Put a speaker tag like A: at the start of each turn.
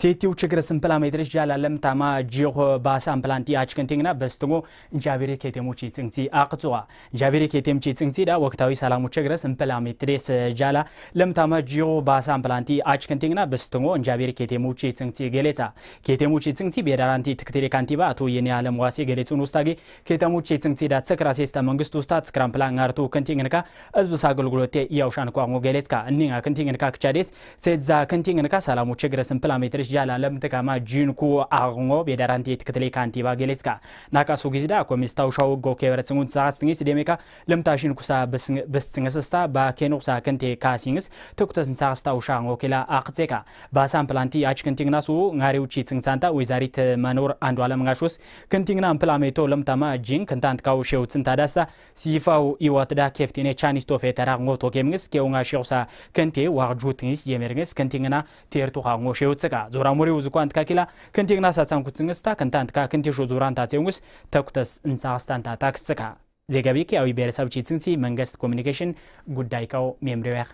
A: ሴቲው ችግር ስምፕላም የድረስ ጃላለም ታማ ጂሆ ባሳ ፕላንቲ አችከንቴግና በስትጎ እንጃቤሬ ኬቴሞች ጽንግቲ አቅጽዋ እንጃቤሬ ኬቴምቺ ጽንግቲ ዳ ወቅታዊ ሰላሙ ችግር ስምፕላም የትሬስ ጃላ ለምታማ ጂሆ ባሳ ፕላንቲ አችከንቴግና በስትጎ እንጃቤሬ ኬቴሞች ጽንግቲ ገሌታ ኬቴሞች ጽንግቲ ቤዳራንቲ ትክቴሬ ካንቲባ አቶ የኔ ዓለም ዋሴ ገሌጹን ውስታጌ ኬተሞች ጽንግቲ ዳ ትስክራ ሴስተ መንግስት ውስታ ትስክራም ፕላን አርቶ ከንቲንግንካ እዝብሳ አገልግሎቴ ያውሻን ቋንጎ ገሌትካ እኒኛ ክንቴግንካ ክቻዴት ሴዛ ከንቲንግንካ ሰላሙ ችግር ስምፕላም የትሬ ትሪሽ ጃላለም ትከማ ጂንኩ አሁኖ ቤደራንቲ ትክትሌ ካንቲባ ገሌትካ ናቃሱ ጊዜዳ ኮሚስታው ሻው ጎ ኬበረትስንጉን ሳስትንስ ደሜካ ለምታሽን ኩሳ በስንስስታ በኬኖክሳ ክንቴ ካሲንስ ትኩተስን ሳስታው ሻ ኦኬላ አክቴካ ባሳን ፕላንቲ አች ክንቲግናሱ ናሪውቺ ወይዛሪት መኖር አንዱ አለምጋሽስ ክንቲግና ፕላሜቶ ለምታማ ጂን ክንታንት ካው ሸውትስን ታዳስታ ሲፋው ይወትዳ ኬፍቲኔ ቻኒስቶፌ ተራ ኖቶኬምንስ ኬውንጋ ሸውሳ ክንቴ ዋርጁትንስ የሜርንስ ክንቲግና ቴርቱ ካ ሞሼ ውጽቃ ዞራ ሞሬ ውዝኳ እንትካኪላ ከንቴግና ሳትሳንኩትስንግስታ ከንታ እንትካ ከንቴሾ ዞራን ታቴንጉስ ተኩተስ እንሳስታንታ ታክስካ ዜገቤክ ያዊ ብሔረሰብ ቺትስንሲ መንግስት ኮሚኒኬሽን ጉዳይከው ሜምሪያህ